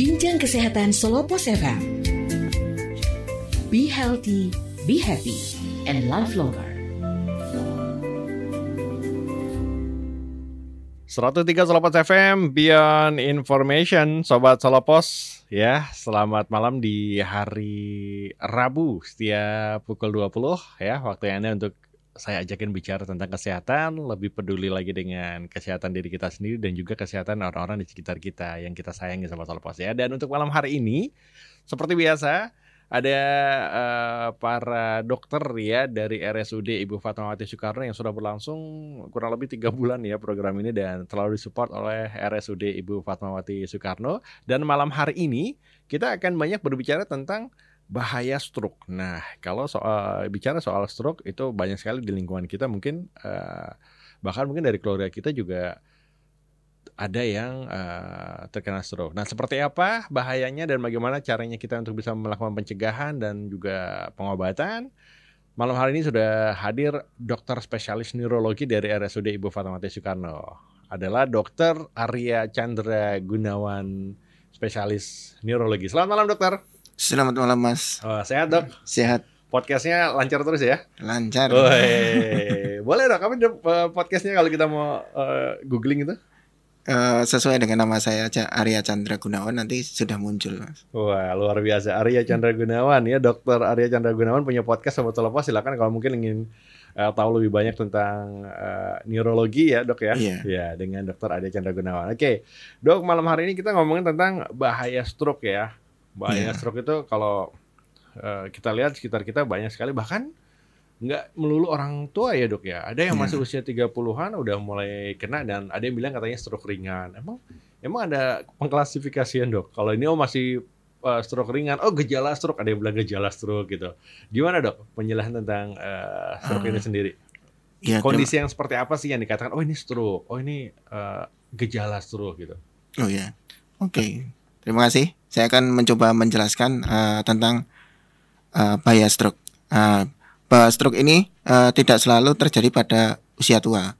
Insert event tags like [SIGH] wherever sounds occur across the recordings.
Bincang Kesehatan Solopos FM. Be healthy, be happy, and life longer. 103 Solopos FM Beyond Information Sobat Solopos ya selamat malam di hari Rabu setiap pukul 20 ya waktu Anda untuk saya ajakin bicara tentang kesehatan, lebih peduli lagi dengan kesehatan diri kita sendiri dan juga kesehatan orang-orang di sekitar kita yang kita sayangi sama Solpos ya. Dan untuk malam hari ini, seperti biasa ada uh, para dokter ya dari RSUD Ibu Fatmawati Soekarno yang sudah berlangsung kurang lebih tiga bulan ya program ini dan terlalu disupport oleh RSUD Ibu Fatmawati Soekarno. Dan malam hari ini kita akan banyak berbicara tentang bahaya stroke. Nah, kalau soal bicara soal stroke itu banyak sekali di lingkungan kita mungkin uh, bahkan mungkin dari keluarga kita juga ada yang uh, terkena stroke. Nah, seperti apa bahayanya dan bagaimana caranya kita untuk bisa melakukan pencegahan dan juga pengobatan? Malam hari ini sudah hadir dokter spesialis neurologi dari RSUD Ibu Fatmawati Soekarno. Adalah dokter Arya Chandra Gunawan, spesialis neurologi. Selamat malam, dokter. Selamat malam Mas. Oh, sehat dok? Sehat. Podcastnya lancar terus ya? Lancar. hey. Boleh dok, kami eh, podcastnya kalau kita mau uh, googling itu? Uh, sesuai dengan nama saya Arya Chandra Gunawan nanti sudah muncul mas. Wah luar biasa Arya Chandra Gunawan ya dokter Arya Chandra Gunawan punya podcast sama telepon silakan kalau mungkin ingin uh, tahu lebih banyak tentang uh, neurologi ya dok ya. Iya. Ya dengan dokter Arya Chandra Gunawan. Oke dok malam hari ini kita ngomongin tentang bahaya stroke ya Iya. banyak yeah. stroke itu kalau uh, kita lihat sekitar kita banyak sekali bahkan nggak melulu orang tua ya dok ya ada yang yeah. masih usia 30-an udah mulai kena dan ada yang bilang katanya stroke ringan emang emang ada pengklasifikasian dok kalau ini oh masih uh, stroke ringan oh gejala stroke ada yang bilang gejala stroke gitu gimana dok penjelasan tentang uh, stroke uh, ini ah. sendiri ya, kondisi yang seperti apa sih yang dikatakan oh ini stroke oh ini uh, gejala stroke gitu oh ya yeah. oke okay Terima kasih. Saya akan mencoba menjelaskan uh, tentang uh, bahaya stroke. Uh, bahaya stroke ini uh, tidak selalu terjadi pada usia tua.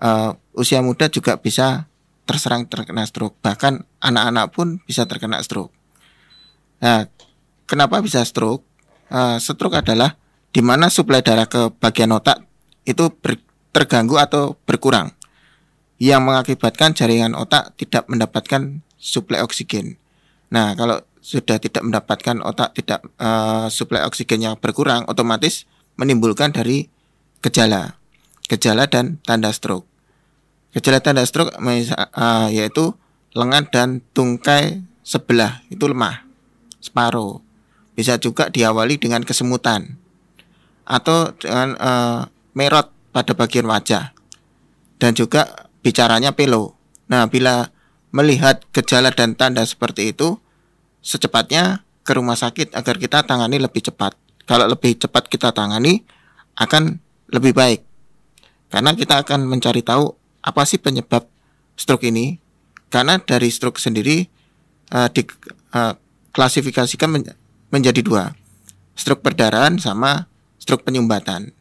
Uh, usia muda juga bisa terserang terkena stroke. Bahkan anak-anak pun bisa terkena stroke. Nah, kenapa bisa stroke? Uh, stroke adalah di mana suplai darah ke bagian otak itu ber, terganggu atau berkurang yang mengakibatkan jaringan otak tidak mendapatkan suplai oksigen. Nah, kalau sudah tidak mendapatkan otak tidak uh, suplai oksigen yang berkurang, otomatis menimbulkan dari gejala, gejala dan tanda stroke. Gejala tanda stroke uh, yaitu lengan dan tungkai sebelah itu lemah, separuh. Bisa juga diawali dengan kesemutan atau dengan uh, merot pada bagian wajah dan juga bicaranya pelo. Nah, bila melihat gejala dan tanda seperti itu, secepatnya ke rumah sakit agar kita tangani lebih cepat. Kalau lebih cepat kita tangani, akan lebih baik. Karena kita akan mencari tahu apa sih penyebab stroke ini. Karena dari stroke sendiri uh, eh, diklasifikasikan eh, uh, men menjadi dua. Stroke perdarahan sama stroke penyumbatan.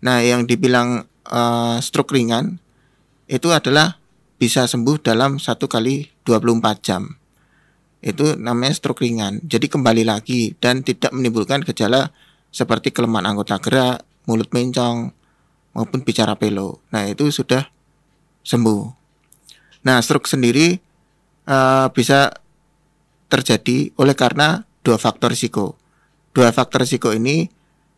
Nah, yang dibilang uh, stroke ringan itu adalah bisa sembuh dalam satu kali 24 jam. Itu namanya stroke ringan. Jadi kembali lagi dan tidak menimbulkan gejala seperti kelemahan anggota gerak, mulut mencong, maupun bicara pelo. Nah, itu sudah sembuh. Nah, stroke sendiri uh, bisa terjadi oleh karena dua faktor risiko. Dua faktor risiko ini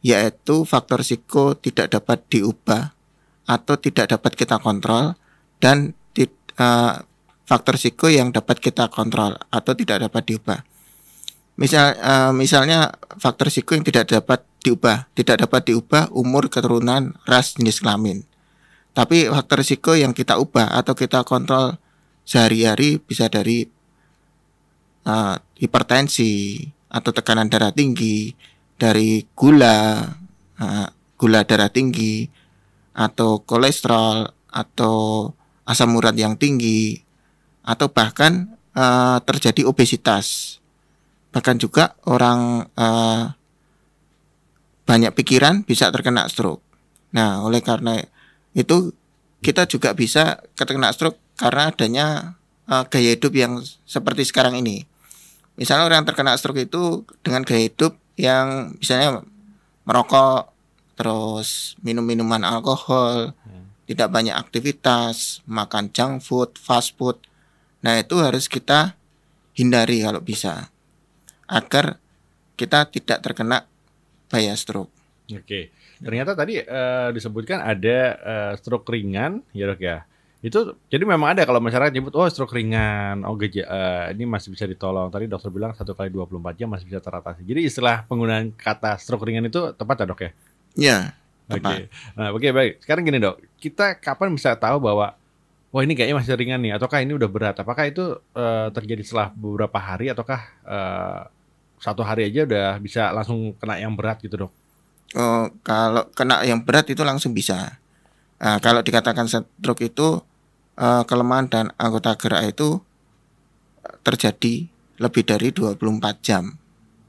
yaitu faktor risiko tidak dapat diubah atau tidak dapat kita kontrol dan uh, faktor risiko yang dapat kita kontrol atau tidak dapat diubah. Misal, uh, misalnya faktor risiko yang tidak dapat diubah, tidak dapat diubah umur, keturunan, ras, jenis kelamin. Tapi faktor risiko yang kita ubah atau kita kontrol sehari-hari bisa dari uh, hipertensi atau tekanan darah tinggi, dari gula, uh, gula darah tinggi, atau kolesterol, atau asam urat yang tinggi atau bahkan uh, terjadi obesitas bahkan juga orang uh, banyak pikiran bisa terkena stroke nah oleh karena itu kita juga bisa terkena stroke karena adanya uh, gaya hidup yang seperti sekarang ini misalnya orang terkena stroke itu dengan gaya hidup yang misalnya merokok terus minum minuman alkohol tidak banyak aktivitas, makan junk food, fast food. Nah, itu harus kita hindari kalau bisa. Agar kita tidak terkena bias stroke. Oke. Ternyata tadi uh, disebutkan ada uh, stroke ringan, ya Dok ya. Itu jadi memang ada kalau masyarakat nyebut oh stroke ringan, oh geja, uh, eh, ini masih bisa ditolong. Tadi dokter bilang satu kali 24 jam masih bisa teratasi. Jadi istilah penggunaan kata stroke ringan itu tepat ya Dok ya? Ya. Oke. Okay. [LAUGHS] Nah, okay, baik. Sekarang gini, Dok. Kita kapan bisa tahu bahwa wah ini kayaknya masih ringan nih ataukah ini udah berat? Apakah itu uh, terjadi setelah beberapa hari ataukah uh, satu hari aja udah bisa langsung kena yang berat gitu, Dok? Oh, kalau kena yang berat itu langsung bisa. Nah, kalau dikatakan stroke itu uh, kelemahan dan anggota gerak itu terjadi lebih dari 24 jam.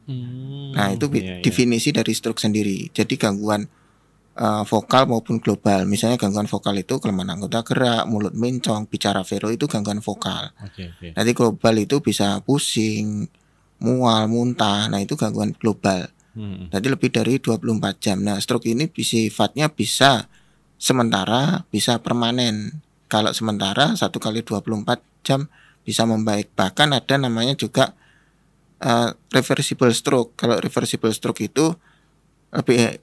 Hmm, nah, itu iya, iya, definisi dari stroke sendiri. Jadi gangguan uh, vokal maupun global. Misalnya gangguan vokal itu kelemahan anggota gerak, mulut mencong, bicara vero itu gangguan vokal. Okay, okay. Nanti global itu bisa pusing, mual, muntah. Nah, itu gangguan global. Hmm. lebih dari 24 jam. Nah, stroke ini sifatnya bisa sementara, bisa permanen. Kalau sementara satu kali 24 jam bisa membaik. Bahkan ada namanya juga uh, reversible stroke. Kalau reversible stroke itu lebih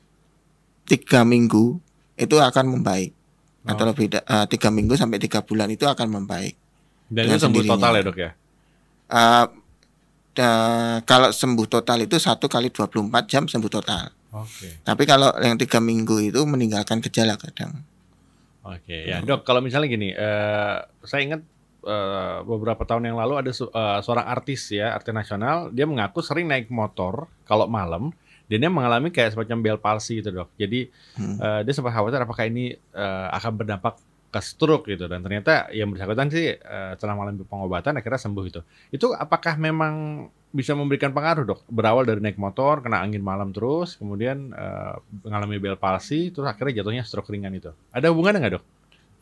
tiga minggu itu akan membaik oh. atau lebih uh, tiga minggu sampai tiga bulan itu akan membaik. Dan itu sembuh sendirinya. total ya dok ya? Uh, uh, kalau sembuh total itu satu kali 24 jam sembuh total. Okay. Tapi kalau yang tiga minggu itu meninggalkan gejala kadang. Oke okay, ya dok, kalau misalnya gini, uh, saya ingat uh, beberapa tahun yang lalu ada su uh, seorang artis ya, artis nasional, dia mengaku sering naik motor kalau malam dan dia mengalami kayak semacam bel palsi gitu dok. Jadi hmm. uh, dia sempat khawatir apakah ini uh, akan berdampak ke stroke gitu dan ternyata yang bersangkutan sih uh, setelah mengalami pengobatan akhirnya sembuh gitu. Itu apakah memang bisa memberikan pengaruh dok? Berawal dari naik motor, kena angin malam terus, kemudian uh, mengalami bel palsi, terus akhirnya jatuhnya stroke ringan itu. Ada hubungannya nggak dok?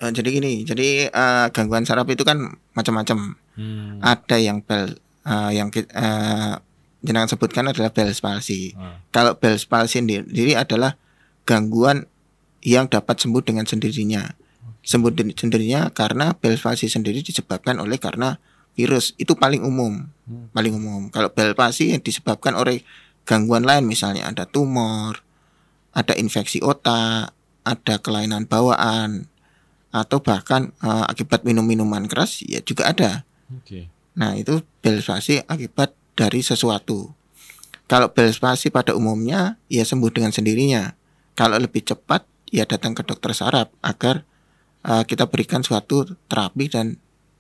jadi gini, jadi uh, gangguan saraf itu kan macam-macam. Hmm. Ada yang bel, uh, yang uh, jenengan sebutkan adalah Bell's palsy. Hmm. Kalau Bell's palsy sendiri adalah gangguan yang dapat sembuh dengan sendirinya. sembuh dengan sendirinya karena Bell's palsy sendiri disebabkan oleh karena virus itu paling umum, hmm. paling umum. Kalau Bell's palsy yang disebabkan oleh gangguan lain misalnya ada tumor, ada infeksi otak, ada kelainan bawaan atau bahkan uh, akibat minum minuman keras ya juga ada. Okay. Nah itu Bell's palsy akibat dari sesuatu. Kalau belspasi pada umumnya, ia ya sembuh dengan sendirinya. Kalau lebih cepat, ia ya datang ke dokter saraf agar uh, kita berikan suatu terapi dan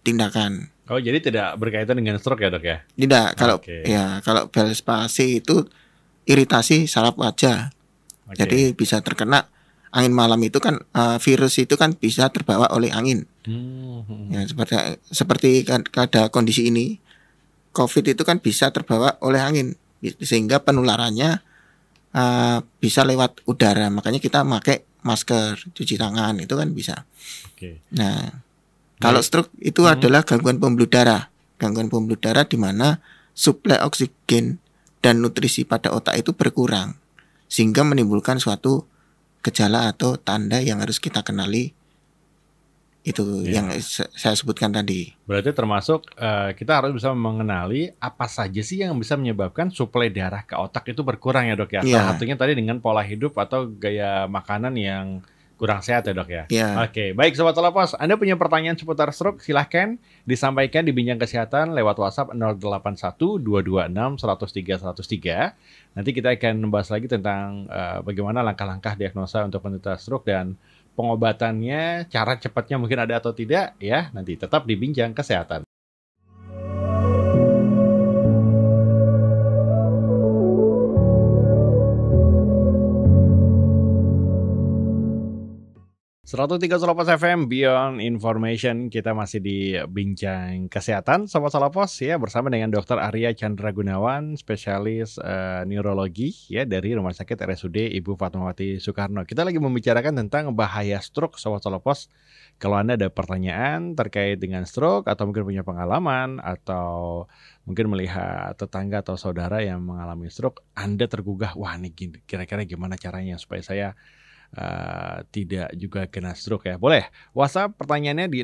tindakan. Oh, jadi tidak berkaitan dengan stroke ya, Dok ya? Tidak, kalau okay. ya kalau belspasi itu iritasi saraf wajah. Okay. Jadi bisa terkena angin malam itu kan uh, virus itu kan bisa terbawa oleh angin. Hmm. hmm, hmm. Ya seperti seperti kan, ada kondisi ini COVID itu kan bisa terbawa oleh angin sehingga penularannya uh, bisa lewat udara. Makanya kita pakai masker, cuci tangan itu kan bisa. Oke. Nah, kalau nah, stroke itu hmm. adalah gangguan pembuluh darah. Gangguan pembuluh darah di mana suplai oksigen dan nutrisi pada otak itu berkurang sehingga menimbulkan suatu gejala atau tanda yang harus kita kenali itu ya. yang saya sebutkan tadi. Berarti termasuk uh, kita harus bisa mengenali apa saja sih yang bisa menyebabkan suplai darah ke otak itu berkurang ya dok ya. ya. Salah satunya tadi dengan pola hidup atau gaya makanan yang kurang sehat ya dok ya. ya. Oke, baik sobat Telepos, Anda punya pertanyaan seputar stroke silahkan disampaikan di Bincang Kesehatan lewat WhatsApp 081226103103. Nanti kita akan membahas lagi tentang uh, bagaimana langkah-langkah diagnosa untuk penderita stroke dan pengobatannya, cara cepatnya mungkin ada atau tidak, ya nanti tetap dibincang kesehatan. 138 FM Beyond Information kita masih di bincang kesehatan sama Salapos ya bersama dengan Dokter Arya Chandra Gunawan spesialis uh, neurologi ya dari Rumah Sakit RSUD Ibu Fatmawati Soekarno. Kita lagi membicarakan tentang bahaya stroke sama Salapos. Kalau Anda ada pertanyaan terkait dengan stroke atau mungkin punya pengalaman atau mungkin melihat tetangga atau saudara yang mengalami stroke, Anda tergugah, wah ini kira-kira gimana caranya supaya saya uh, tidak juga kena stroke ya. Boleh. WhatsApp pertanyaannya di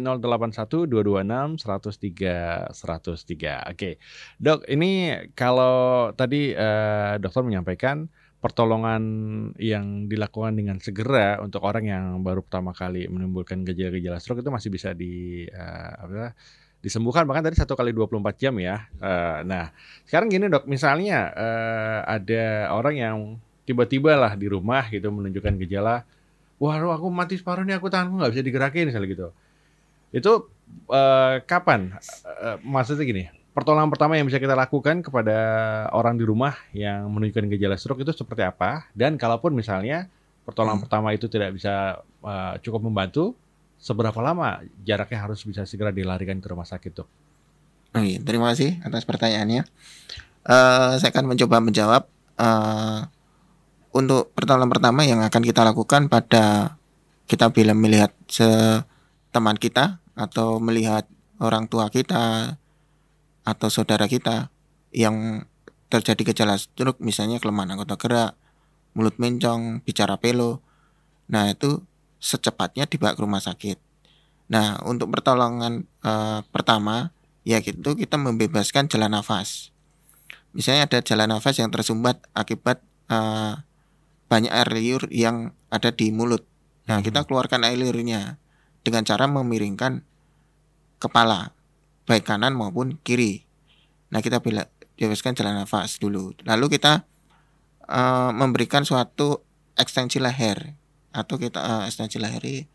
tiga 103 103. Oke. Dok, ini kalau tadi uh, dokter menyampaikan pertolongan yang dilakukan dengan segera untuk orang yang baru pertama kali menimbulkan gejala-gejala stroke itu masih bisa di uh, apa disembuhkan bahkan tadi satu kali 24 jam ya. Uh, nah, sekarang gini dok, misalnya uh, ada orang yang tiba-tiba lah di rumah gitu menunjukkan gejala wah lu aku mati separuh nih aku tanganku nggak bisa digerakin misalnya gitu itu uh, kapan uh, maksudnya gini pertolongan pertama yang bisa kita lakukan kepada orang di rumah yang menunjukkan gejala stroke itu seperti apa dan kalaupun misalnya pertolongan hmm. pertama itu tidak bisa uh, cukup membantu seberapa lama jaraknya harus bisa segera dilarikan ke rumah sakit tuh Oke, terima kasih atas pertanyaannya uh, saya akan mencoba menjawab uh, untuk pertolongan pertama yang akan kita lakukan pada kita bila melihat teman kita atau melihat orang tua kita atau saudara kita yang terjadi gejala stroke misalnya kelemahan anggota gerak, mulut mencong, bicara pelo. Nah, itu secepatnya dibawa ke rumah sakit. Nah, untuk pertolongan e, pertama yaitu kita membebaskan jalan nafas. Misalnya ada jalan nafas yang tersumbat akibat e, banyak air liur yang ada di mulut. Nah, hmm. kita keluarkan air liurnya dengan cara memiringkan kepala baik kanan maupun kiri. Nah, kita bebaskan jalan nafas dulu. Lalu kita uh, memberikan suatu ekstensi leher atau kita uh, ekstensi leher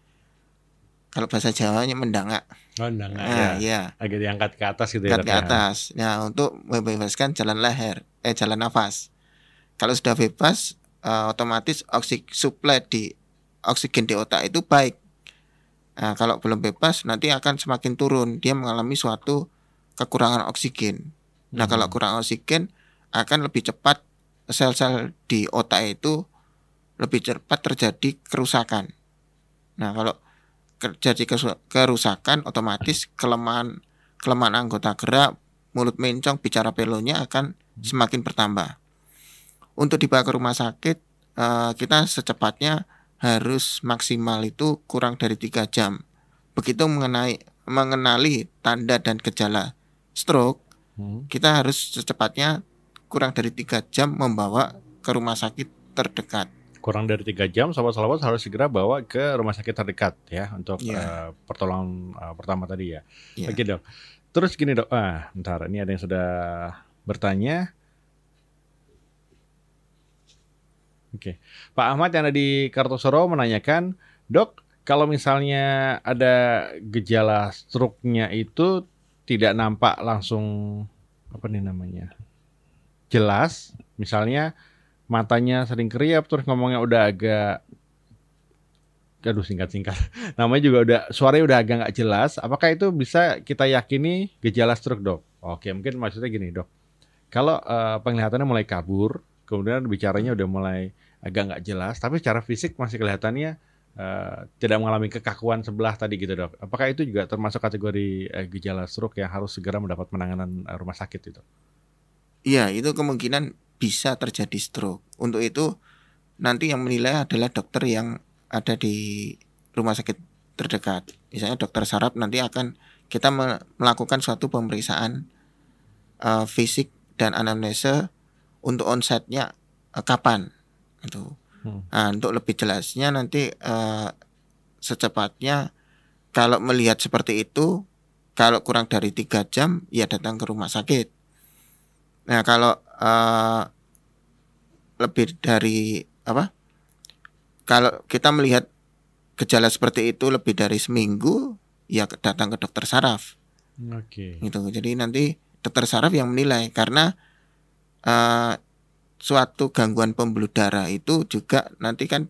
kalau bahasa Jawanya mendangak. mendangak. Nah, ya. ya. Agar diangkat ke atas gitu Angkat ya. ke ya. atas. Nah, untuk membebaskan jalan leher, eh jalan nafas. Kalau sudah bebas, uh, otomatis oksik supply di oksigen di otak itu baik. Nah, kalau belum bebas nanti akan semakin turun, dia mengalami suatu kekurangan oksigen. Nah, kalau hmm. kurang oksigen akan lebih cepat sel-sel di otak itu lebih cepat terjadi kerusakan. Nah, kalau terjadi kerusakan otomatis kelemahan kelemahan anggota gerak, mulut mencong, bicara pelonya akan hmm. semakin bertambah untuk dibawa ke rumah sakit uh, kita secepatnya harus maksimal itu kurang dari tiga jam. Begitu mengenai mengenali tanda dan gejala stroke, hmm. kita harus secepatnya kurang dari tiga jam membawa ke rumah sakit terdekat. Kurang dari tiga jam, sahabat-sahabat harus segera bawa ke rumah sakit terdekat ya untuk yeah. Iya. uh, pertolongan uh, pertama tadi ya. Yeah. Oke dok. Terus gini dok, ah, ntar ini ada yang sudah bertanya. Oke. Pak Ahmad yang ada di Kartosuro menanyakan, "Dok, kalau misalnya ada gejala stroke-nya itu tidak nampak langsung apa nih namanya? Jelas, misalnya matanya sering keriap terus ngomongnya udah agak aduh singkat-singkat. [LAUGHS] Namanya juga udah suaranya udah agak nggak jelas. Apakah itu bisa kita yakini gejala stroke, Dok? Oke, mungkin maksudnya gini, Dok. Kalau uh, penglihatannya mulai kabur, kemudian bicaranya udah mulai agak nggak jelas, tapi secara fisik masih kelihatannya uh, tidak mengalami kekakuan sebelah tadi gitu dok. Apakah itu juga termasuk kategori uh, gejala stroke yang harus segera mendapat penanganan uh, rumah sakit itu? Iya, itu kemungkinan bisa terjadi stroke. Untuk itu nanti yang menilai adalah dokter yang ada di rumah sakit terdekat. Misalnya dokter saraf nanti akan kita melakukan suatu pemeriksaan uh, fisik dan anamnesa untuk onsetnya uh, kapan itu. Hmm. Nah, untuk lebih jelasnya nanti uh, secepatnya kalau melihat seperti itu, kalau kurang dari tiga jam ya datang ke rumah sakit. Nah kalau uh, lebih dari apa? Kalau kita melihat gejala seperti itu lebih dari seminggu, ya datang ke dokter saraf. Oke. Okay. Gitu. Jadi nanti dokter saraf yang menilai karena uh, suatu gangguan pembuluh darah itu juga nanti kan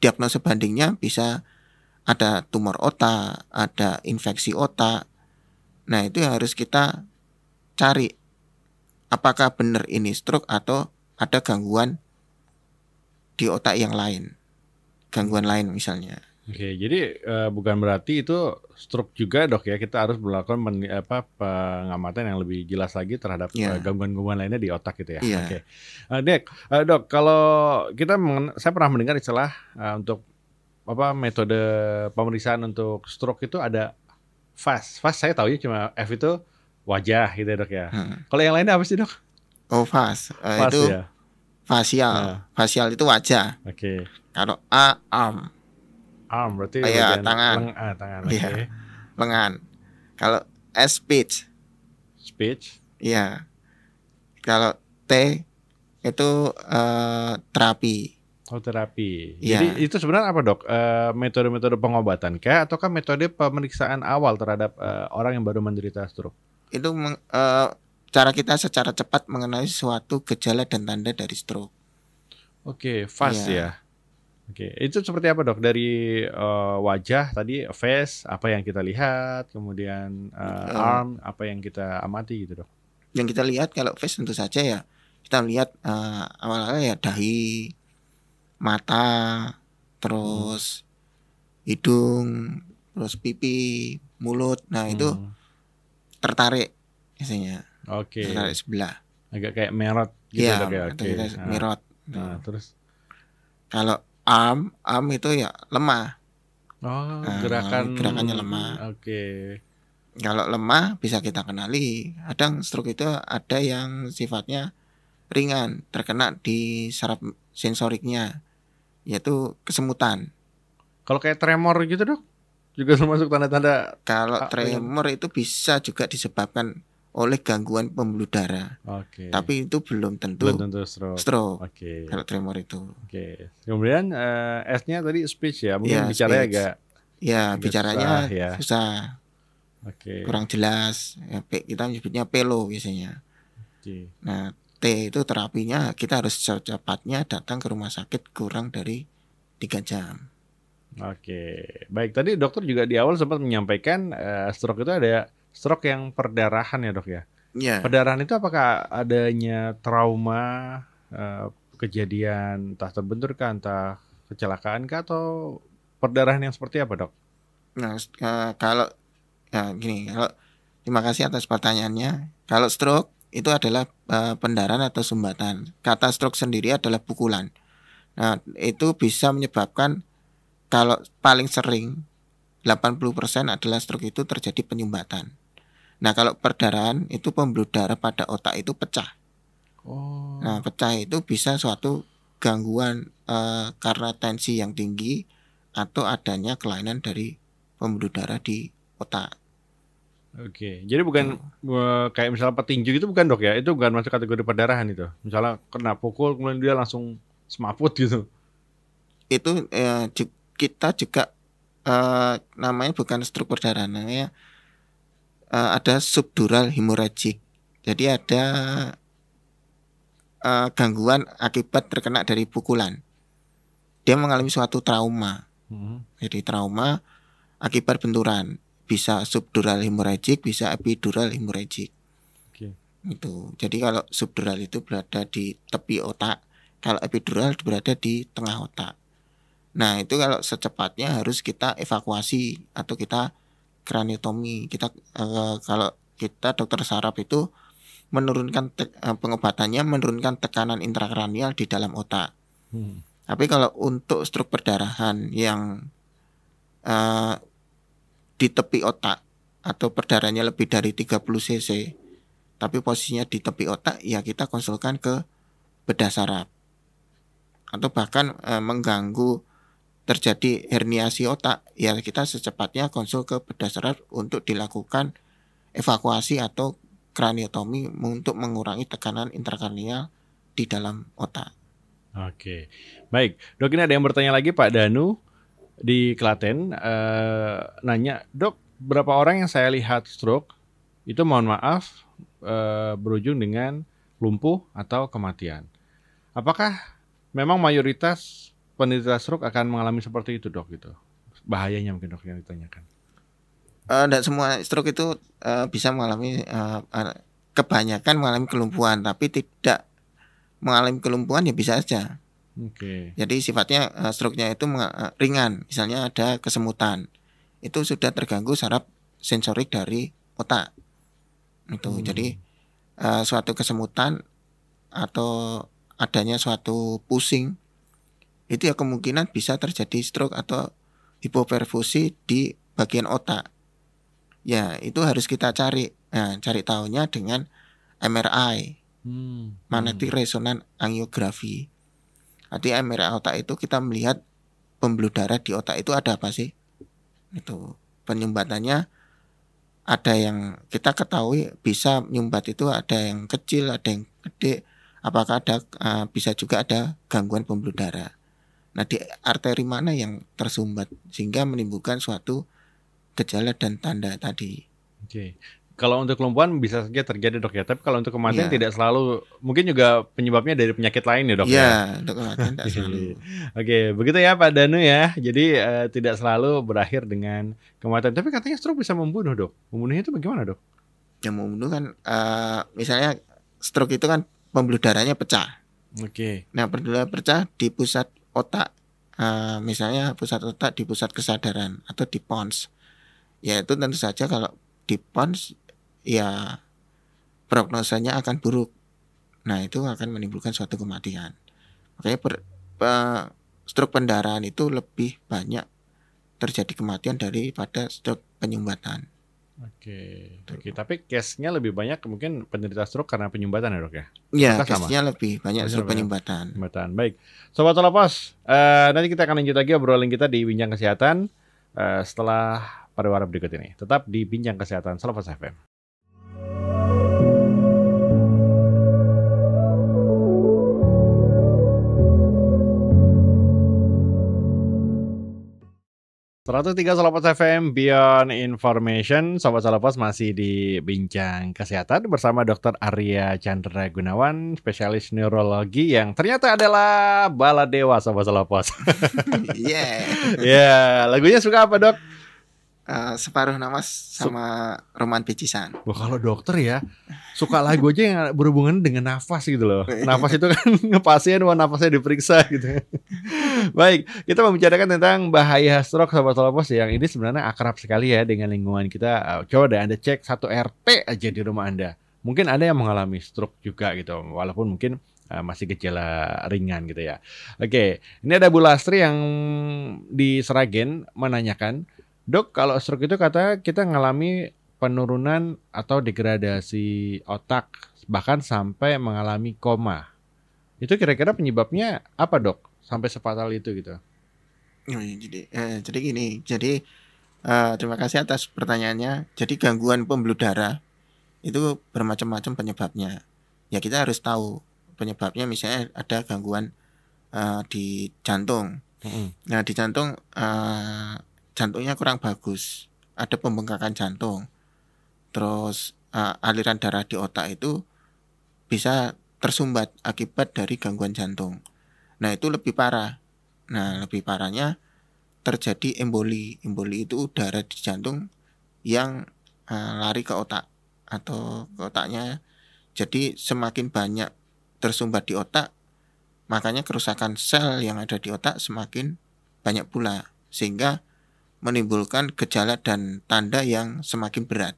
diagnosa bandingnya bisa ada tumor otak, ada infeksi otak. Nah, itu yang harus kita cari apakah benar ini stroke atau ada gangguan di otak yang lain. Gangguan lain misalnya. Oke, jadi uh, bukan berarti itu stroke juga dok ya kita harus melakukan men, apa, pengamatan yang lebih jelas lagi terhadap gangguan iya. eh, gangguan-gangguan lainnya di otak gitu ya. Yeah. Oke, okay. uh, eh, dek, uh, dok kalau kita mengen- saya pernah mendengar istilah uh, untuk apa metode pemeriksaan untuk stroke itu ada fast. Fast saya tahu ya cuma F itu wajah gitu ya dok ya. Hmm. Kalau yang lainnya apa sih dok? Oh fast, uh, fast itu ya? fasial. Nah. Fasial itu wajah. Oke. Okay. Kalau A arm arm berarti oh, ya, tangan. Leng, ah, tangan. Iya. Okay. Lengan. Kalau S speech. Speech. Iya. Kalau T itu uh, terapi. Oh terapi. Ya. Jadi itu sebenarnya apa dok? Eh, metode-metode uh, pengobatan kah ataukah metode pemeriksaan awal terhadap uh, orang yang baru menderita stroke? Itu meng, uh, cara kita secara cepat mengenali suatu gejala dan tanda dari stroke. Oke, okay, fast iya. ya. ya. Oke, okay. itu seperti apa dok dari uh, wajah tadi face apa yang kita lihat, kemudian uh, uh, arm apa yang kita amati gitu dok? Yang kita lihat kalau face tentu saja ya kita lihat uh, awalnya ya dahi, mata, terus hmm. hidung, terus pipi, mulut, nah hmm. itu tertarik biasanya. Oke. Okay. Tertarik sebelah. Agak kayak merot gitu ya, dok ya. Okay. nah. merot. Nah, nah terus kalau arm arm itu ya lemah oh nah, gerakan gerakannya lemah oke okay. kalau lemah bisa kita kenali kadang stroke itu ada yang sifatnya ringan terkena di saraf sensoriknya yaitu kesemutan kalau kayak tremor gitu dok juga termasuk tanda-tanda kalau tremor itu bisa juga disebabkan oleh gangguan pembuluh darah. Okay. Tapi itu belum tentu, belum tentu stroke. stroke okay. Kalau tremor itu. Oke. Okay. Kemudian uh, S-nya tadi speech ya, mungkin ya, bicaranya agak ya agak bicaranya susah. Ya. susah. Okay. Kurang jelas. Ya, kita menyebutnya pelo biasanya. Okay. Nah, T itu terapinya kita harus secepatnya datang ke rumah sakit kurang dari tiga jam. Oke, okay. baik. Tadi dokter juga di awal sempat menyampaikan uh, stroke itu ada stroke yang perdarahan ya dok ya. Yeah. Perdarahan itu apakah adanya trauma, eh, kejadian entah terbentur kah, entah kecelakaan kah, atau perdarahan yang seperti apa dok? Nah uh, kalau ya gini, kalau terima kasih atas pertanyaannya. Kalau stroke itu adalah uh, pendarahan atau sumbatan. Kata stroke sendiri adalah pukulan. Nah, itu bisa menyebabkan kalau paling sering 80% adalah stroke itu terjadi penyumbatan. Nah, kalau perdarahan itu pembuluh darah pada otak itu pecah. Oh. Nah, pecah itu bisa suatu gangguan uh, karena tensi yang tinggi atau adanya kelainan dari pembuluh darah di otak. Oke, jadi bukan hmm. kayak misalnya petinju itu bukan dok ya? Itu bukan masuk kategori perdarahan itu. Misalnya kena pukul kemudian dia langsung semaput gitu. Itu eh, kita juga eh, namanya bukan struktur perdarahan namanya uh, ada subdural hemorrhagic, Jadi ada uh, gangguan akibat terkena dari pukulan. Dia mengalami suatu trauma. Hmm. Jadi trauma akibat benturan bisa subdural hemorrhagic, bisa epidural hemorrhagic. Okay. Itu. Jadi kalau subdural itu berada di tepi otak, kalau epidural berada di tengah otak. Nah, itu kalau secepatnya harus kita evakuasi atau kita kraniotomi. Kita uh, kalau kita dokter saraf itu menurunkan te- eh, pengobatannya menurunkan tekanan intrakranial di dalam otak. Hmm. Tapi kalau untuk struk perdarahan yang uh, di tepi otak atau perdarahannya lebih dari 30 cc tapi posisinya di tepi otak ya kita konsulkan ke bedah saraf atau bahkan uh, mengganggu terjadi herniasi otak, ya kita secepatnya konsul ke bedah saraf untuk dilakukan evakuasi atau kraniotomi untuk mengurangi tekanan intrakranial di dalam otak. Oke, baik. Dok ini ada yang bertanya lagi Pak Danu di Klaten eh, nanya, dok berapa orang yang saya lihat stroke itu mohon maaf eh, berujung dengan lumpuh atau kematian. Apakah memang mayoritas penderita stroke akan mengalami seperti itu dok gitu bahayanya mungkin dok yang ditanyakan tidak eh, uh, semua stroke itu uh, bisa mengalami uh, kebanyakan mengalami kelumpuhan tapi tidak mengalami kelumpuhan ya bisa saja okay. jadi sifatnya uh, stroke-nya itu uh, ringan misalnya ada kesemutan itu sudah terganggu saraf sensorik dari otak itu hmm. jadi uh, suatu kesemutan atau adanya suatu pusing itu ya kemungkinan bisa terjadi stroke atau hipoperfusi di bagian otak. Ya, itu harus kita cari. Nah, cari tahunya dengan MRI. Hmm. Magnetic hmm. resonan angiografi. Artinya MRI otak itu kita melihat pembuluh darah di otak itu ada apa sih? Itu penyumbatannya ada yang kita ketahui bisa nyumbat itu ada yang kecil, ada yang gede. Apakah ada uh, bisa juga ada gangguan pembuluh darah? Nah, di arteri mana yang tersumbat sehingga menimbulkan suatu gejala dan tanda tadi. Oke. Okay. Kalau untuk kelumpuhan bisa saja terjadi dok ya, tapi kalau untuk kematian ya. tidak selalu, mungkin juga penyebabnya dari penyakit lain ya dok iya, ya. Iya, untuk kematian tidak selalu. [LAUGHS] Oke, begitu ya Pak Danu ya. Jadi uh, tidak selalu berakhir dengan kematian. Tapi katanya stroke bisa membunuh dok. Membunuhnya itu bagaimana dok? Yang membunuh kan, uh, misalnya stroke itu kan pembuluh darahnya pecah. Oke. Okay. Nah, pembuluh darah pecah di pusat otak uh, misalnya pusat otak di pusat kesadaran atau di pons ya itu tentu saja kalau di pons ya prognosanya akan buruk nah itu akan menimbulkan suatu kematian makanya per, uh, stroke pendarahan itu lebih banyak terjadi kematian daripada stroke penyumbatan Oke. Okay. okay. tapi case-nya lebih banyak mungkin penderita stroke karena penyumbatan ya, Dok ya? Iya, case-nya lebih banyak stroke penyumbatan. Penyumbatan. Baik. Sobat Tolapas, uh, eh, nanti kita akan lanjut lagi obrolan kita di Bincang Kesehatan uh, setelah pariwara berikut ini. Tetap di Bincang Kesehatan Salafas FM. Salopas FM Beyond Information Sobat Salapas masih di Bincang Kesehatan bersama Dr. Arya Chandra Gunawan Spesialis Neurologi yang ternyata adalah baladewa, Sobat Salapas Iya [LAUGHS] yeah. [LAUGHS] yeah. Lagunya suka apa dok? Uh, separuh nama sama Su Roman Picisan. Wah kalau dokter ya suka lagu aja yang berhubungan dengan nafas gitu loh. Iya. Nafas itu kan [LAUGHS] ngepasien, wah nafasnya diperiksa gitu. [LAUGHS] Baik, kita membicarakan tentang bahaya stroke sobat telepos yang ini sebenarnya akrab sekali ya dengan lingkungan kita. Eh, coba deh Anda cek satu RT aja di rumah Anda. Mungkin ada yang mengalami stroke juga gitu, walaupun mungkin eh, masih gejala ringan gitu ya. Oke, ini ada Bu Lastri yang di Seragen menanyakan Dok, kalau stroke itu kata kita ngalami penurunan atau degradasi otak bahkan sampai mengalami koma. Itu kira-kira penyebabnya apa, Dok? Sampai sefatal itu gitu. Iya, jadi, eh, jadi gini, jadi eh, terima kasih atas pertanyaannya. Jadi gangguan pembuluh darah itu bermacam-macam penyebabnya. Ya kita harus tahu penyebabnya. Misalnya ada gangguan eh, di jantung. Nah di jantung eh, jantungnya kurang bagus, ada pembengkakan jantung. Terus uh, aliran darah di otak itu bisa tersumbat akibat dari gangguan jantung. Nah, itu lebih parah. Nah, lebih parahnya terjadi emboli. Emboli itu udara di jantung yang uh, lari ke otak atau ke otaknya. Jadi semakin banyak tersumbat di otak, makanya kerusakan sel yang ada di otak semakin banyak pula sehingga menimbulkan gejala dan tanda yang semakin berat.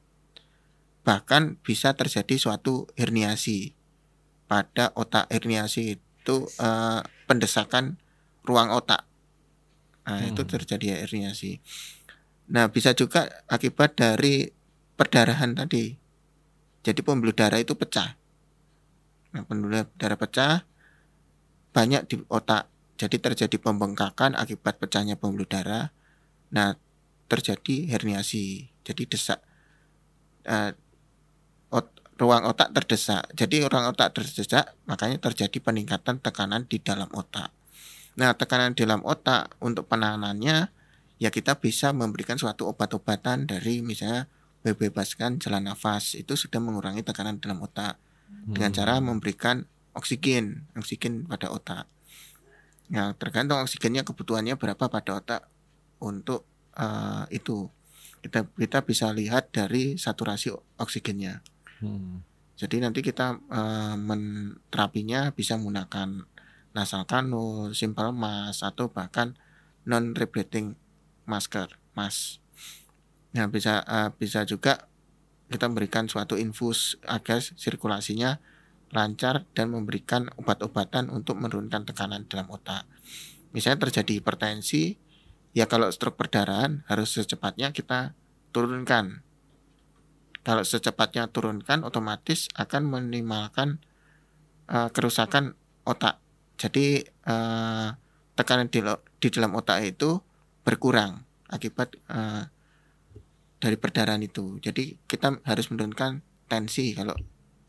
Bahkan bisa terjadi suatu herniasi. Pada otak herniasi itu eh, pendesakan ruang otak. Nah, hmm. itu terjadi herniasi. Nah, bisa juga akibat dari perdarahan tadi. Jadi pembuluh darah itu pecah. Nah, pembuluh darah pecah banyak di otak. Jadi terjadi pembengkakan akibat pecahnya pembuluh darah Nah, terjadi herniasi, jadi desak uh, ot ruang otak terdesak. Jadi ruang otak terdesak, makanya terjadi peningkatan tekanan di dalam otak. Nah, tekanan di dalam otak untuk penanganannya ya kita bisa memberikan suatu obat-obatan dari misalnya bebaskan jalan nafas itu sudah mengurangi tekanan dalam otak hmm. dengan cara memberikan oksigen, oksigen pada otak. Nah, tergantung oksigennya kebutuhannya berapa pada otak untuk uh, itu kita kita bisa lihat dari saturasi oksigennya. Hmm. Jadi nanti kita uh, menterapinya bisa menggunakan nasal kanul, simple mask atau bahkan non rebreathing masker, mask. Nah, bisa uh, bisa juga kita memberikan suatu infus agar sirkulasinya lancar dan memberikan obat-obatan untuk menurunkan tekanan dalam otak. Misalnya terjadi hipertensi, ya kalau stroke perdarahan harus secepatnya kita turunkan. Kalau secepatnya turunkan otomatis akan menimalkan uh, eh, kerusakan otak. Jadi uh, tekanan di, di dalam otak itu berkurang akibat uh, dari perdarahan itu. Jadi kita harus menurunkan tensi kalau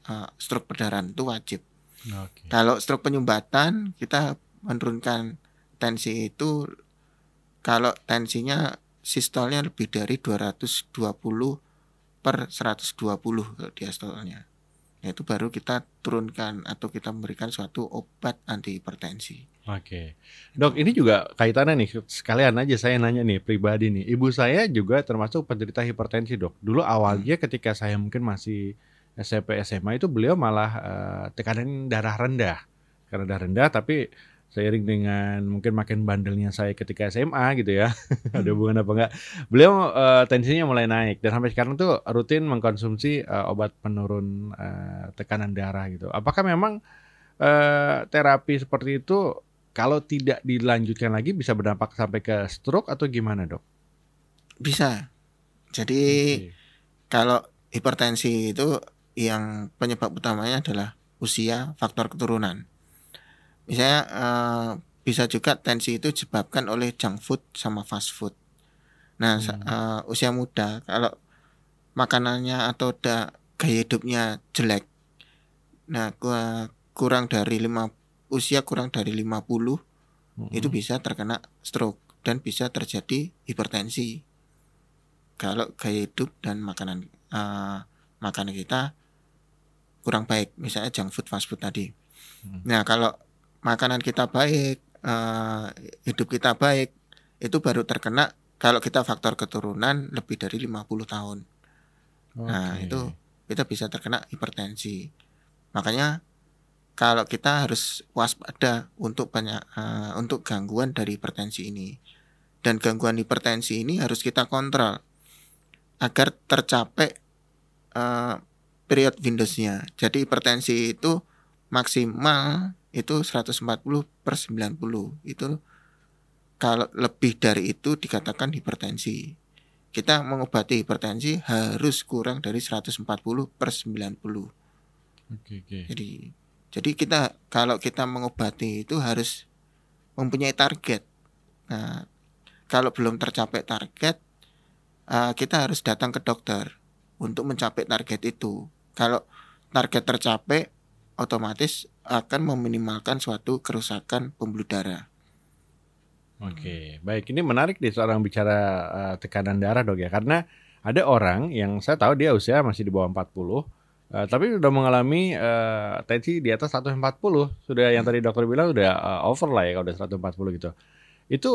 uh, stroke perdarahan itu wajib. Okay. Kalau stroke penyumbatan kita menurunkan tensi itu kalau tensinya sistolnya lebih dari 220 per 120 diastolnya. Itu baru kita turunkan atau kita memberikan suatu obat anti hipertensi. Oke. Dok, ini juga kaitannya nih sekalian aja saya nanya nih pribadi nih. Ibu saya juga termasuk penderita hipertensi, Dok. Dulu awalnya hmm. ketika saya mungkin masih SMP SMA itu beliau malah uh, tekanan darah rendah. Karena darah rendah tapi seiring dengan mungkin makin bandelnya saya ketika SMA gitu ya [LAUGHS] hmm. ada hubungan apa enggak beliau uh, tensinya mulai naik dan sampai sekarang tuh rutin mengkonsumsi uh, obat penurun uh, tekanan darah gitu apakah memang uh, terapi seperti itu kalau tidak dilanjutkan lagi bisa berdampak sampai ke stroke atau gimana dok bisa jadi okay. kalau hipertensi itu yang penyebab utamanya adalah usia faktor keturunan misalnya uh, bisa juga tensi itu disebabkan oleh junk food sama fast food nah hmm. uh, usia muda kalau makanannya atau da, gaya hidupnya jelek nah kurang dari lima usia kurang dari 50 hmm. itu bisa terkena stroke dan bisa terjadi hipertensi kalau gaya hidup dan makanan uh, makanan kita kurang baik misalnya junk food fast food tadi hmm. nah kalau makanan kita baik, uh, hidup kita baik, itu baru terkena kalau kita faktor keturunan lebih dari 50 tahun. Okay. Nah, itu kita bisa terkena hipertensi. Makanya kalau kita harus waspada untuk banyak uh, untuk gangguan dari hipertensi ini. Dan gangguan hipertensi ini harus kita kontrol agar tercapai uh, eh, period windowsnya. Jadi hipertensi itu maksimal itu 140 per 90 itu kalau lebih dari itu dikatakan hipertensi kita mengobati hipertensi harus kurang dari 140 per 90 Oke oke. jadi jadi kita kalau kita mengobati itu harus mempunyai target nah kalau belum tercapai target uh, kita harus datang ke dokter untuk mencapai target itu kalau target tercapai otomatis akan meminimalkan suatu kerusakan pembuluh darah. Oke, baik. Ini menarik di seorang bicara uh, tekanan darah dok ya, karena ada orang yang saya tahu dia usia masih di bawah 40, Uh, eh, tapi sudah mengalami uh, tensi di atas 140. Sudah yang tadi dokter bilang sudah uh, over lah ya kalau sudah 140 gitu. Itu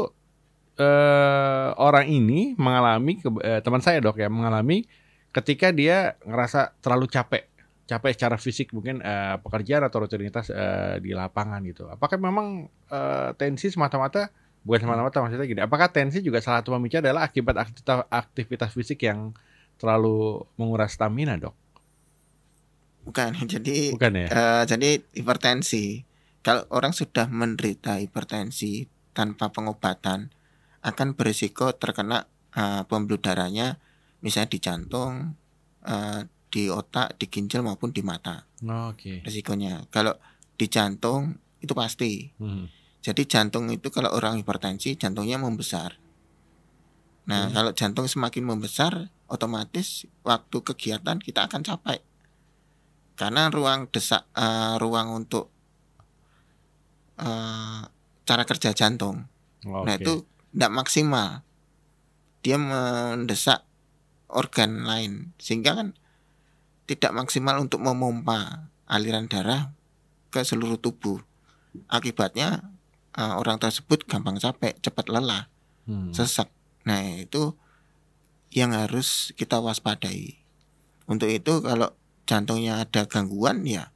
uh, orang ini mengalami uh, teman saya dok ya mengalami ketika dia ngerasa terlalu capek capek secara fisik mungkin uh, pekerjaan atau rutinitas uh, di lapangan gitu. Apakah memang uh, tensi semata-mata bukan semata-mata maksudnya gini. Apakah tensi juga salah satu pemicu adalah akibat aktivitas, aktivitas fisik yang terlalu menguras stamina, Dok? Bukan. [LAUGHS] Jadi bukan ya? Uh, jadi hipertensi. Kalau orang sudah menderita hipertensi tanpa pengobatan akan berisiko terkena uh, pembuluh darahnya misalnya di jantung uh, di otak, di ginjal maupun di mata. Oh, Oke. Okay. Resikonya. Kalau di jantung itu pasti. Hmm. Jadi jantung itu kalau orang hipertensi jantungnya membesar. Nah, hmm. kalau jantung semakin membesar, otomatis waktu kegiatan kita akan capek. Karena ruang desak uh, ruang untuk uh, cara kerja jantung. Oh, nah, itu tidak maksimal. Dia mendesak organ lain sehingga kan tidak maksimal untuk memompa aliran darah ke seluruh tubuh. Akibatnya uh, orang tersebut gampang capek, cepat lelah, hmm. sesak. Nah, itu yang harus kita waspadai. Untuk itu kalau jantungnya ada gangguan ya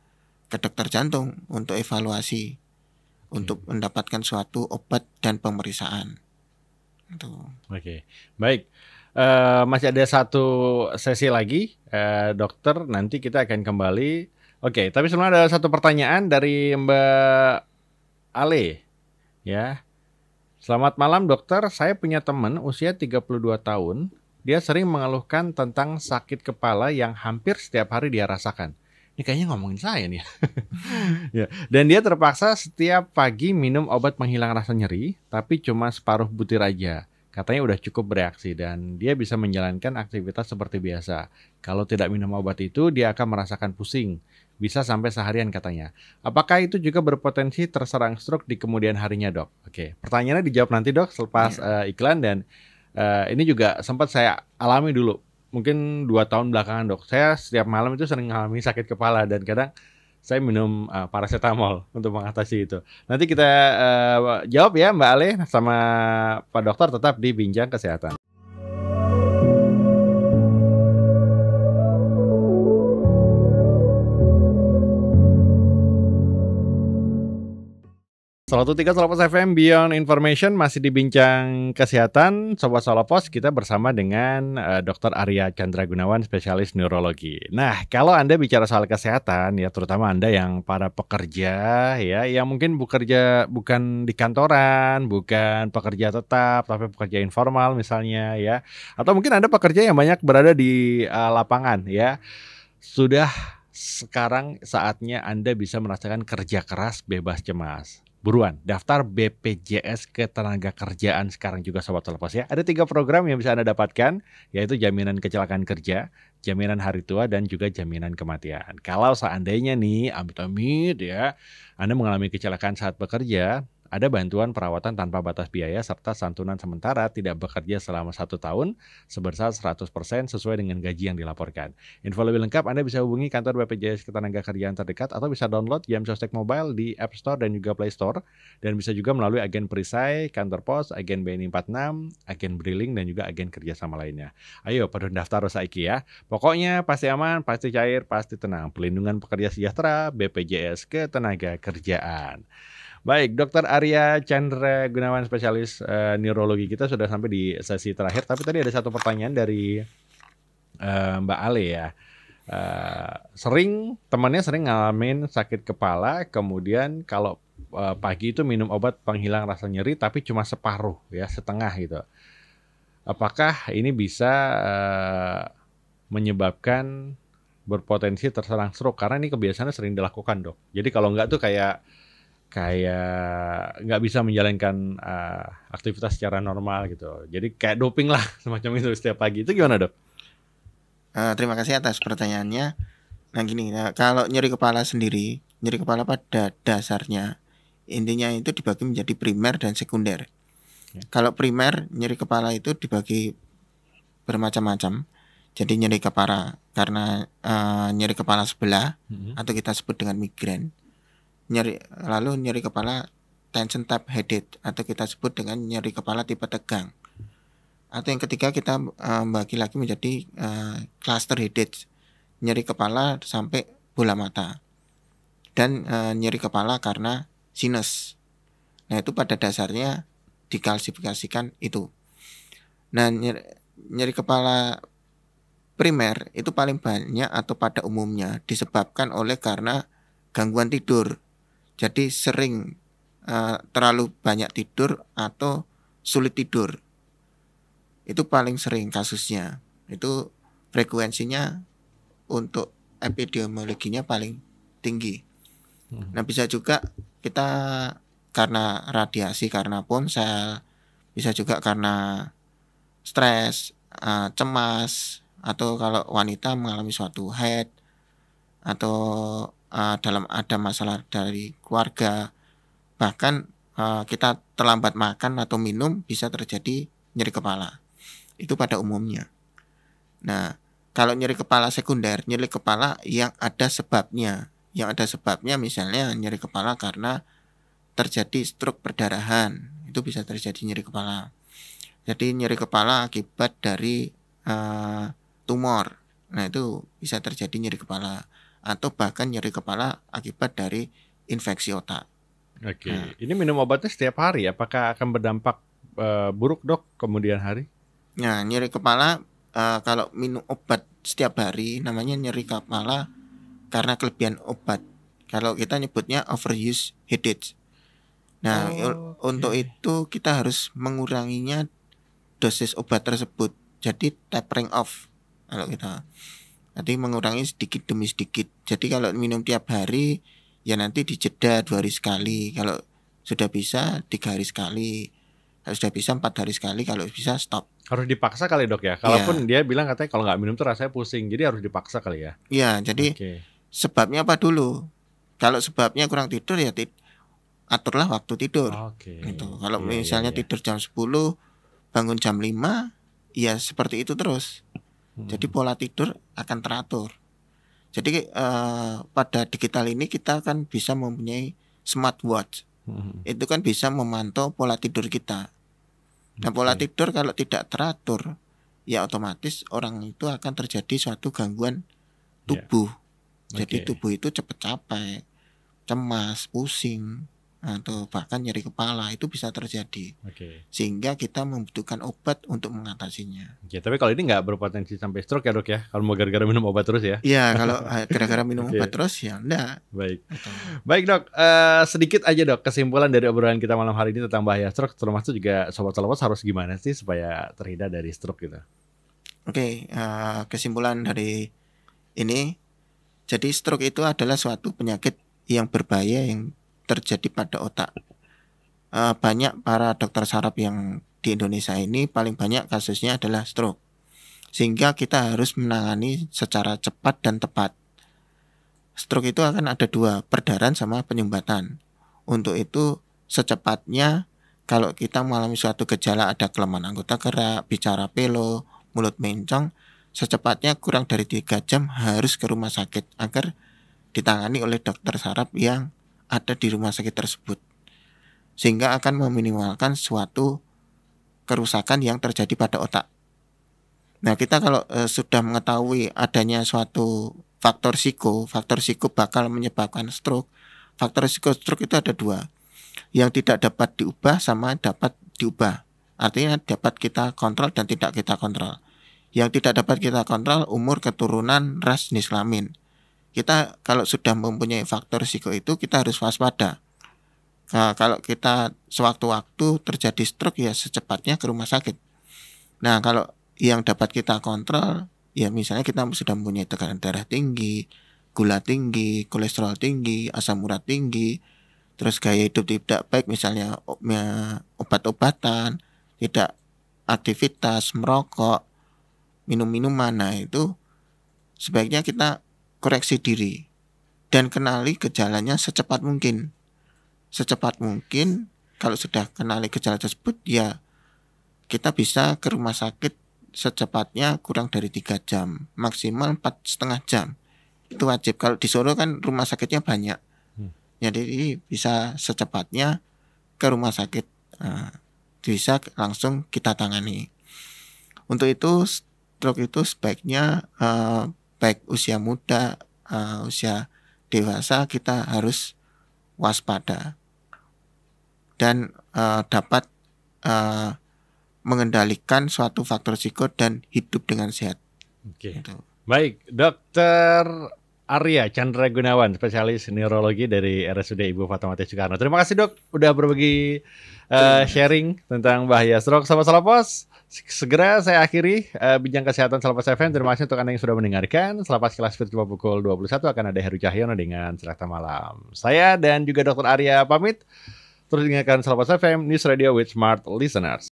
ke dokter jantung untuk evaluasi okay. untuk hmm. mendapatkan suatu obat dan pemeriksaan. Oke. Okay. Baik. Uh, masih ada satu sesi lagi, uh, dokter. Nanti kita akan kembali. Oke, okay, tapi semua ada satu pertanyaan dari Mbak Ale, ya. Selamat malam dokter, saya punya teman usia 32 tahun. Dia sering mengeluhkan tentang sakit kepala yang hampir setiap hari dia rasakan. Ini kayaknya ngomongin saya nih. [LAUGHS] ya. Dan dia terpaksa setiap pagi minum obat penghilang rasa nyeri, tapi cuma separuh butir aja Katanya udah cukup bereaksi dan dia bisa menjalankan aktivitas seperti biasa. Kalau tidak minum obat itu, dia akan merasakan pusing. Bisa sampai seharian katanya. Apakah itu juga berpotensi terserang stroke di kemudian harinya dok? Oke, pertanyaannya dijawab nanti dok selepas ya. uh, iklan dan uh, ini juga sempat saya alami dulu. Mungkin dua tahun belakangan dok. Saya setiap malam itu sering mengalami sakit kepala dan kadang saya minum uh, paracetamol untuk mengatasi itu. Nanti kita uh, jawab ya Mbak Ale sama Pak Dokter tetap di Bincang Kesehatan. tiga Salopos FM Beyond Information masih dibincang kesehatan Sobat Salopos kita bersama dengan uh, Dr. Arya Chandra Gunawan spesialis neurologi. Nah, kalau Anda bicara soal kesehatan ya terutama Anda yang para pekerja ya yang mungkin bekerja bukan di kantoran, bukan pekerja tetap tapi pekerja informal misalnya ya atau mungkin Anda pekerja yang banyak berada di uh, lapangan ya. Sudah sekarang saatnya Anda bisa merasakan kerja keras bebas cemas. Buruan daftar BPJS Ketenagakerjaan sekarang juga sobat terlepas ya. Ada tiga program yang bisa Anda dapatkan yaitu jaminan kecelakaan kerja, jaminan hari tua dan juga jaminan kematian. Kalau seandainya nih amit-amit ya Anda mengalami kecelakaan saat bekerja, ada bantuan perawatan tanpa batas biaya serta santunan sementara tidak bekerja selama satu tahun sebesar 100% sesuai dengan gaji yang dilaporkan. Info lebih lengkap Anda bisa hubungi kantor BPJS Ketenagakerjaan terdekat atau bisa download Jam Sostek Mobile di App Store dan juga Play Store dan bisa juga melalui agen perisai, kantor pos, agen BNI 46, agen Briling dan juga agen kerjasama lainnya. Ayo pada daftar saiki ya. Pokoknya pasti aman, pasti cair, pasti tenang. Pelindungan pekerja sejahtera BPJS Ketenagakerjaan. Baik, Dokter Arya Chandra Gunawan spesialis uh, neurologi kita sudah sampai di sesi terakhir. Tapi tadi ada satu pertanyaan dari uh, Mbak Ale ya. Uh, sering temannya sering ngalamin sakit kepala, kemudian kalau uh, pagi itu minum obat penghilang rasa nyeri, tapi cuma separuh ya setengah gitu. Apakah ini bisa uh, menyebabkan berpotensi terserang stroke karena ini kebiasaannya sering dilakukan dok. Jadi kalau enggak tuh kayak kayak nggak bisa menjalankan uh, aktivitas secara normal gitu. Jadi kayak doping lah [LAUGHS] semacam itu setiap pagi. Itu gimana dok? Uh, terima kasih atas pertanyaannya. Nah gini, nah, kalau nyeri kepala sendiri, nyeri kepala pada dasarnya intinya itu dibagi menjadi primer dan sekunder. Ya. Kalau primer nyeri kepala itu dibagi bermacam-macam. Jadi nyeri kepala karena uh, nyeri kepala sebelah mm -hmm. atau kita sebut dengan migrain nyeri lalu nyeri kepala tension type headache atau kita sebut dengan nyeri kepala tipe tegang. Atau yang ketiga kita uh, eh, bagi lagi menjadi uh, cluster headache, nyeri kepala sampai bola mata. Dan uh, nyeri kepala karena sinus. Nah, itu pada dasarnya dikalsifikasikan itu. Nah, nyeri, nyeri kepala primer itu paling banyak atau pada umumnya disebabkan oleh karena gangguan tidur jadi sering uh, terlalu banyak tidur atau sulit tidur. Itu paling sering kasusnya. Itu frekuensinya untuk epidemiologinya paling tinggi. Hmm. Nah, bisa juga kita karena radiasi, karena ponsel, bisa juga karena stres, uh, cemas, atau kalau wanita mengalami suatu head atau uh, dalam ada masalah dari keluarga bahkan uh, kita terlambat makan atau minum bisa terjadi nyeri kepala itu pada umumnya nah kalau nyeri kepala sekunder nyeri kepala yang ada sebabnya yang ada sebabnya misalnya nyeri kepala karena terjadi stroke perdarahan itu bisa terjadi nyeri kepala jadi nyeri kepala akibat dari uh, tumor nah itu bisa terjadi nyeri kepala atau bahkan nyeri kepala akibat dari infeksi otak. Oke, okay. nah. ini minum obatnya setiap hari, apakah akan berdampak uh, buruk dok kemudian hari? Nah, nyeri kepala uh, kalau minum obat setiap hari namanya nyeri kepala karena kelebihan obat. Kalau kita nyebutnya overuse headache. Nah, oh, okay. untuk itu kita harus menguranginya dosis obat tersebut. Jadi tapering off kalau kita nanti mengurangi sedikit demi sedikit jadi kalau minum tiap hari ya nanti dijeda dua hari sekali kalau sudah bisa tiga hari sekali kalau sudah bisa empat hari sekali kalau bisa stop harus dipaksa kali dok ya kalaupun ya. dia bilang katanya kalau nggak minum tuh rasanya pusing jadi harus dipaksa kali ya Iya jadi okay. sebabnya apa dulu kalau sebabnya kurang tidur ya tid aturlah waktu tidur okay. gitu kalau ya, misalnya ya, ya. tidur jam 10 bangun jam 5 ya seperti itu terus Hmm. Jadi pola tidur akan teratur. Jadi uh, pada digital ini kita akan bisa mempunyai smartwatch. Hmm. Itu kan bisa memantau pola tidur kita. Nah pola tidur kalau tidak teratur, ya otomatis orang itu akan terjadi suatu gangguan ya. tubuh. Yeah. Okay. Jadi tubuh itu cepat capek, cemas, pusing, atau bahkan nyeri kepala itu bisa terjadi. Okay. Sehingga kita membutuhkan obat untuk mengatasinya. Oke, okay, tapi kalau ini nggak berpotensi sampai stroke ya dok ya? Kalau mau gara-gara minum obat terus ya? Iya, kalau eh, gara-gara minum [LAUGHS] okay. obat terus ya enggak. Baik, Atau... baik dok. Uh, sedikit aja dok kesimpulan dari obrolan kita malam hari ini tentang bahaya stroke, termasuk juga sobat-sobat harus gimana sih supaya terhindar dari stroke gitu? Oke, okay, uh, eh, kesimpulan dari ini, jadi stroke itu adalah suatu penyakit yang berbahaya yang terjadi pada otak. Uh, banyak para dokter saraf yang di Indonesia ini paling banyak kasusnya adalah stroke. Sehingga kita harus menangani secara cepat dan tepat. Stroke itu akan ada dua, perdarahan sama penyumbatan. Untuk itu secepatnya kalau kita mengalami suatu gejala ada kelemahan anggota gerak, bicara pelo, mulut mencong, secepatnya kurang dari tiga jam harus ke rumah sakit agar ditangani oleh dokter saraf yang ada di rumah sakit tersebut sehingga akan meminimalkan suatu kerusakan yang terjadi pada otak. Nah, kita kalau e, sudah mengetahui adanya suatu faktor siko, faktor siko bakal menyebabkan stroke. Faktor siko stroke itu ada dua, yang tidak dapat diubah sama dapat diubah. Artinya dapat kita kontrol dan tidak kita kontrol. Yang tidak dapat kita kontrol umur keturunan ras jenis kelamin kita kalau sudah mempunyai faktor risiko itu kita harus waspada. Nah, kalau kita sewaktu-waktu terjadi stroke ya secepatnya ke rumah sakit. Nah, kalau yang dapat kita kontrol ya misalnya kita sudah mempunyai tekanan darah tinggi, gula tinggi, kolesterol tinggi, asam urat tinggi, terus gaya hidup tidak baik misalnya ya, obat-obatan, tidak aktivitas, merokok, minum-minuman. Nah, itu sebaiknya kita koreksi diri dan kenali gejalanya secepat mungkin. Secepat mungkin kalau sudah kenali gejala tersebut ya kita bisa ke rumah sakit secepatnya kurang dari tiga jam maksimal empat setengah jam itu wajib kalau di Solo kan rumah sakitnya banyak hmm. jadi bisa secepatnya ke rumah sakit nah, bisa langsung kita tangani untuk itu stroke itu sebaiknya eh, baik usia muda, uh, usia dewasa kita harus waspada dan uh, dapat uh, mengendalikan suatu faktor risiko dan hidup dengan sehat. Oke. Gitu. Baik, Dokter Arya Chandra Gunawan, spesialis neurologi dari RSUD Ibu Fatmawati Soekarno. Terima kasih dok, udah berbagi uh, sharing tentang bahaya stroke sama pos. Segera saya akhiri uh, bincang kesehatan Selapas FM. Terima kasih untuk Anda yang sudah mendengarkan. Selapas kelas virtual pukul 21 akan ada Heru Cahyono dengan Cerita Malam. Saya dan juga Dr. Arya pamit. Terus dengarkan Selapas FM, News Radio with Smart Listeners.